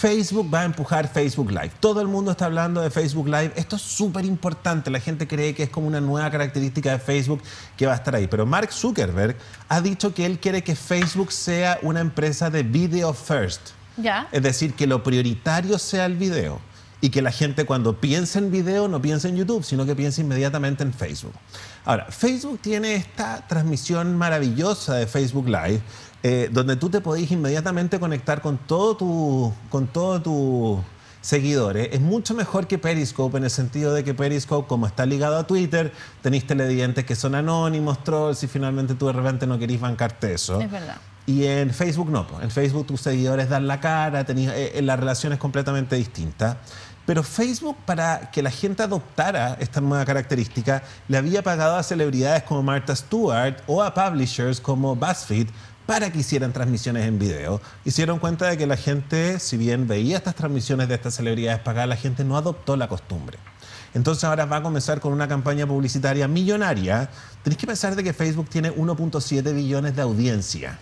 Facebook va a empujar Facebook Live. Todo el mundo está hablando de Facebook Live. Esto es súper importante. La gente cree que es como una nueva característica de Facebook que va a estar ahí. Pero Mark Zuckerberg ha dicho que él quiere que Facebook sea una empresa de video first. ¿Ya? Es decir, que lo prioritario sea el video y que la gente cuando piense en video no piense en YouTube, sino que piense inmediatamente en Facebook. Ahora, Facebook tiene esta transmisión maravillosa de Facebook Live, eh, donde tú te podés inmediatamente conectar con todo tu, con seguidores. Es mucho mejor que Periscope en el sentido de que Periscope, como está ligado a Twitter, tenéis televidentes que son anónimos, trolls, y finalmente tú de repente no querís bancarte eso. Es verdad. Y en Facebook no, en Facebook tus seguidores dan la cara, tenés, eh, eh, la relación es completamente distinta. Pero Facebook, para que la gente adoptara esta nueva característica, le había pagado a celebridades como Martha Stewart o a publishers como BuzzFeed para que hicieran transmisiones en video. Hicieron cuenta de que la gente, si bien veía estas transmisiones de estas celebridades pagadas, la gente no adoptó la costumbre. Entonces ahora va a comenzar con una campaña publicitaria millonaria. Tenéis que pensar de que Facebook tiene 1.7 billones de audiencia.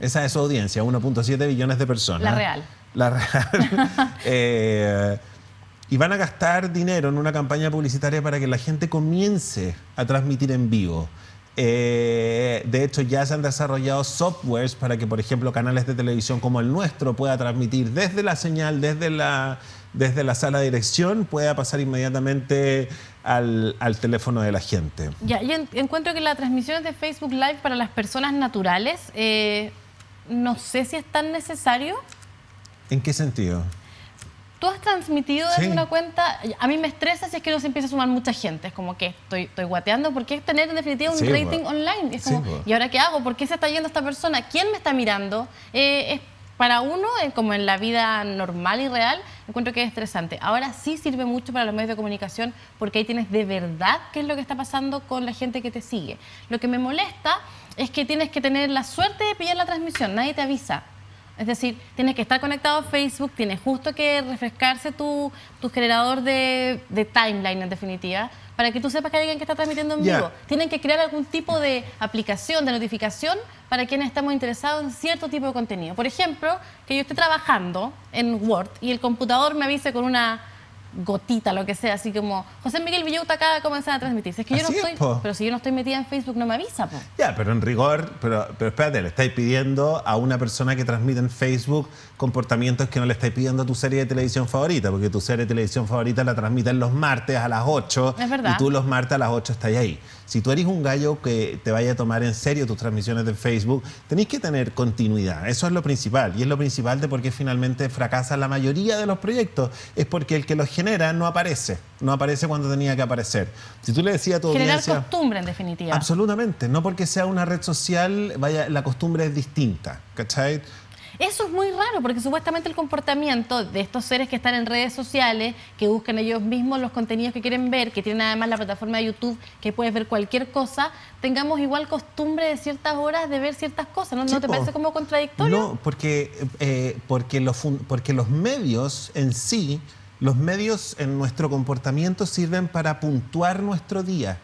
Esa es su audiencia, 1.7 billones de personas. La real. La real. eh, y van a gastar dinero en una campaña publicitaria para que la gente comience a transmitir en vivo. Eh, de hecho, ya se han desarrollado softwares para que, por ejemplo, canales de televisión como el nuestro pueda transmitir desde la señal, desde la, desde la sala de dirección, pueda pasar inmediatamente al, al teléfono de la gente. Ya, yo encuentro que la transmisión de Facebook Live para las personas naturales, eh, no sé si es tan necesario. ¿En qué sentido? Tú has transmitido desde una cuenta, a mí me estresa si es que no se empieza a sumar mucha gente, es como que estoy, estoy guateando, porque es tener en definitiva un rating online, ¿y ahora qué hago? ¿Por qué se está yendo esta persona? ¿Quién me está mirando? Eh, es, para uno, eh, como en la vida normal y real, encuentro que es estresante. Ahora sí sirve mucho para los medios de comunicación porque ahí tienes de verdad qué es lo que está pasando con la gente que te sigue. Lo que me molesta es que tienes que tener la suerte de pillar la transmisión, nadie te avisa. Es decir, tienes que estar conectado a Facebook, tienes justo que refrescarse tu, tu generador de, de, timeline, en definitiva, para que tú sepas que hay alguien que está transmitiendo en vivo. Tienen que crear algún tipo de aplicación, de notificación, para quienes estamos interesados en cierto tipo de contenido. Por ejemplo, que yo esté trabajando en Word y el computador me avise con una gotita, lo que sea, así como José Miguel Villota acaba de comenzar a transmitir Es que yo no estoy, pero si yo no estoy metida en Facebook no me avisa, Ya, pero en rigor, pero, pero espérate, le estáis pidiendo a una persona que transmite en Facebook comportamientos que no le estáis pidiendo a tu serie de televisión favorita, porque tu serie de televisión favorita la transmiten los martes a las 8 es verdad. y tú los martes a las 8 estás ahí. Si tú eres un gallo que te vaya a tomar en serio tus transmisiones de Facebook, tenéis que tener continuidad. Eso es lo principal y es lo principal de por qué finalmente fracasa la mayoría de los proyectos, es porque el que los genera no aparece, no aparece cuando tenía que aparecer. Si tú le decías a Generar costumbre, en definitiva. Absolutamente, no porque sea una red social, vaya, la costumbre es distinta, ¿cachai? Eso es muy raro, porque supuestamente el comportamiento de estos seres que están en redes sociales, que buscan ellos mismos los contenidos que quieren ver, que tienen además la plataforma de YouTube, que puedes ver cualquier cosa, tengamos igual costumbre de ciertas horas de ver ciertas cosas. ¿No, ¿No te parece como contradictorio? No, porque, eh, porque, los, porque los medios en sí los medios en nuestro comportamiento sirven para puntuar nuestro día,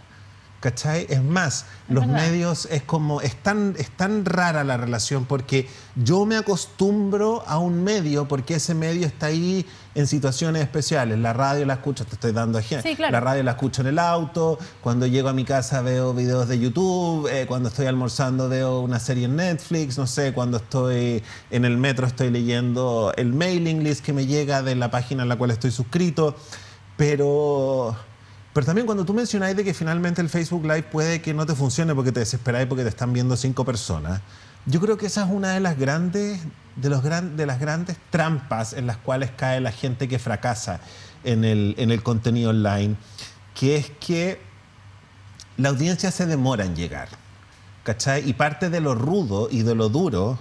¿Cachai? Es más, los medios es como, es tan, es tan rara la relación porque yo me acostumbro a un medio porque ese medio está ahí en situaciones especiales. La radio la escucho, te estoy dando ejemplo. La radio la escucho en el auto, cuando llego a mi casa veo videos de YouTube, eh, cuando estoy almorzando veo una serie en Netflix, no sé, cuando estoy en el metro estoy leyendo el mailing list que me llega de la página a la cual estoy suscrito, pero pero también cuando tú mencionáis de que finalmente el Facebook Live puede que no te funcione porque te desesperáis porque te están viendo cinco personas, yo creo que esa es una de las grandes, de los de las grandes trampas en las cuales cae la gente que fracasa en el, en el contenido online, que es que la audiencia se demora en llegar. ¿Cachai? Y parte de lo rudo y de lo duro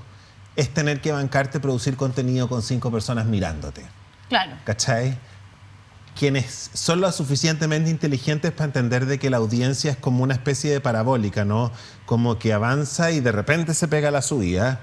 es tener que bancarte producir contenido con cinco personas mirándote. Claro. ¿Cachai? quienes son lo suficientemente inteligentes para entender de que la audiencia es como una especie de parabólica, ¿no? Como que avanza y de repente se pega la subida.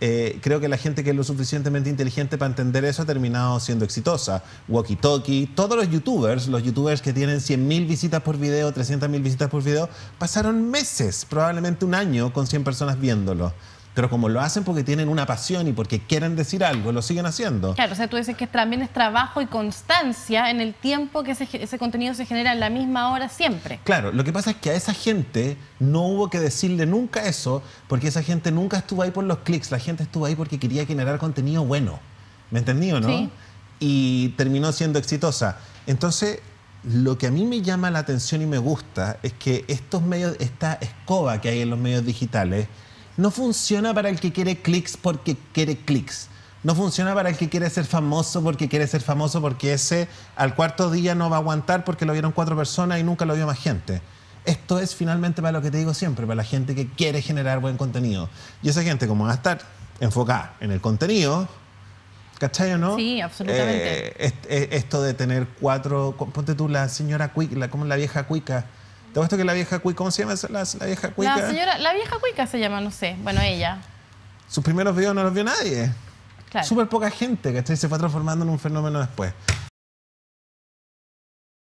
Eh, creo que la gente que es lo suficientemente inteligente para entender eso ha terminado siendo exitosa. Walkie Talkie, todos los youtubers, los youtubers que tienen 100.000 visitas por video, 300.000 visitas por video, pasaron meses, probablemente un año, con 100 personas viéndolo pero como lo hacen porque tienen una pasión y porque quieren decir algo, lo siguen haciendo. Claro, o sea, tú dices que también es trabajo y constancia en el tiempo que ese, contenido se genera en la misma hora siempre. Claro, lo que pasa es que a esa gente no hubo que decirle nunca eso, porque esa gente nunca estuvo ahí por los clics, la gente estuvo ahí porque quería generar contenido bueno. ¿Me entendí o no? Sí. Y terminó siendo exitosa. Entonces, lo que a mí me llama la atención y me gusta es que estos medios, esta escoba que hay en los medios digitales, no funciona para el que quiere clics porque quiere clics. No funciona para el que quiere ser famoso porque quiere ser famoso porque ese al cuarto día no va a aguantar porque lo vieron cuatro personas y nunca lo vio más gente. Esto es finalmente para lo que te digo siempre, para la gente que quiere generar buen contenido. Y esa gente como va a estar enfocada en el contenido, ¿Cachai o no? Sí, absolutamente. Eh, eh, esto de tener cuatro. Ponte tú la señora Cuica, como la vieja Cuica, ¿Te que la vieja cuica, cómo se llama la, vieja cuica? La señora, la vieja cuica se llama, no sé. Bueno, ella. Sus primeros videos no los vio nadie. Súper poca gente, que Se fue transformando en un fenómeno después.